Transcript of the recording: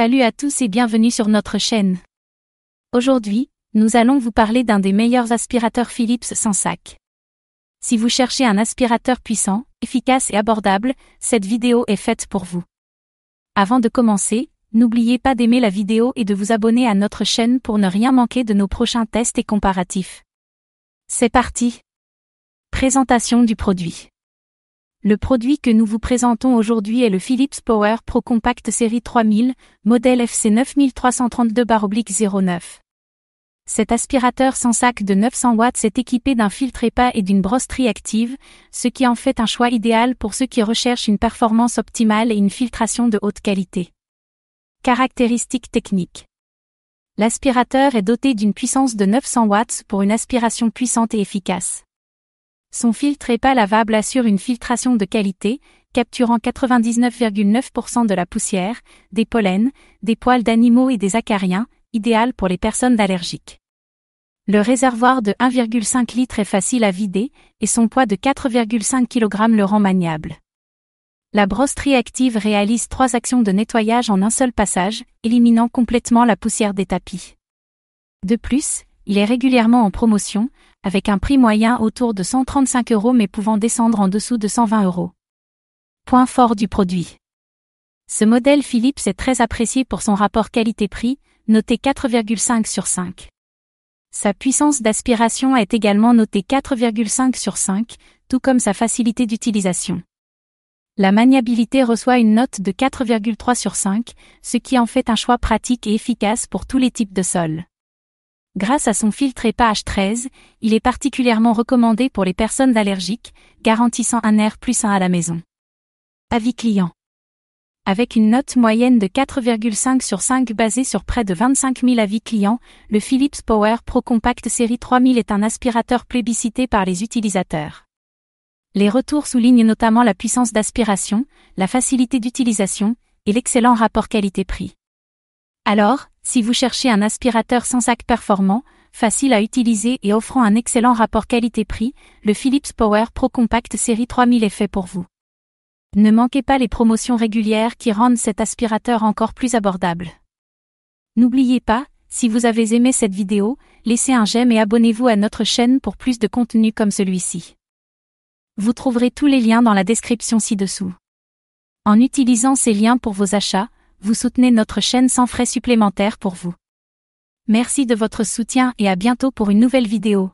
Salut à tous et bienvenue sur notre chaîne. Aujourd'hui, nous allons vous parler d'un des meilleurs aspirateurs Philips sans sac. Si vous cherchez un aspirateur puissant, efficace et abordable, cette vidéo est faite pour vous. Avant de commencer, n'oubliez pas d'aimer la vidéo et de vous abonner à notre chaîne pour ne rien manquer de nos prochains tests et comparatifs. C'est parti Présentation du produit. Le produit que nous vous présentons aujourd'hui est le Philips Power Pro Compact Série 3000, modèle FC 9332-09. Cet aspirateur sans sac de 900 watts est équipé d'un filtre EPA et d'une brosse triactive, ce qui en fait un choix idéal pour ceux qui recherchent une performance optimale et une filtration de haute qualité. Caractéristiques techniques. L'aspirateur est doté d'une puissance de 900 watts pour une aspiration puissante et efficace. Son filtre EPA lavable assure une filtration de qualité, capturant 99,9% de la poussière, des pollens, des poils d'animaux et des acariens, idéal pour les personnes allergiques. Le réservoir de 1,5 litre est facile à vider, et son poids de 4,5 kg le rend maniable. La brosse triactive réalise trois actions de nettoyage en un seul passage, éliminant complètement la poussière des tapis. De plus, il est régulièrement en promotion, avec un prix moyen autour de 135 euros mais pouvant descendre en dessous de 120 euros. Point fort du produit. Ce modèle Philips est très apprécié pour son rapport qualité-prix, noté 4,5 sur 5. Sa puissance d'aspiration est également notée 4,5 sur 5, tout comme sa facilité d'utilisation. La maniabilité reçoit une note de 4,3 sur 5, ce qui en fait un choix pratique et efficace pour tous les types de sols. Grâce à son filtre EPA H13, il est particulièrement recommandé pour les personnes allergiques, garantissant un air plus sain à la maison. Avis client. Avec une note moyenne de 4,5 sur 5 basée sur près de 25 000 avis clients, le Philips Power Pro Compact Série 3000 est un aspirateur plébiscité par les utilisateurs. Les retours soulignent notamment la puissance d'aspiration, la facilité d'utilisation et l'excellent rapport qualité-prix. Alors, si vous cherchez un aspirateur sans sac performant, facile à utiliser et offrant un excellent rapport qualité-prix, le Philips Power Pro Compact Série 3000 est fait pour vous. Ne manquez pas les promotions régulières qui rendent cet aspirateur encore plus abordable. N'oubliez pas, si vous avez aimé cette vidéo, laissez un j'aime et abonnez-vous à notre chaîne pour plus de contenu comme celui-ci. Vous trouverez tous les liens dans la description ci-dessous. En utilisant ces liens pour vos achats, vous soutenez notre chaîne sans frais supplémentaires pour vous. Merci de votre soutien et à bientôt pour une nouvelle vidéo.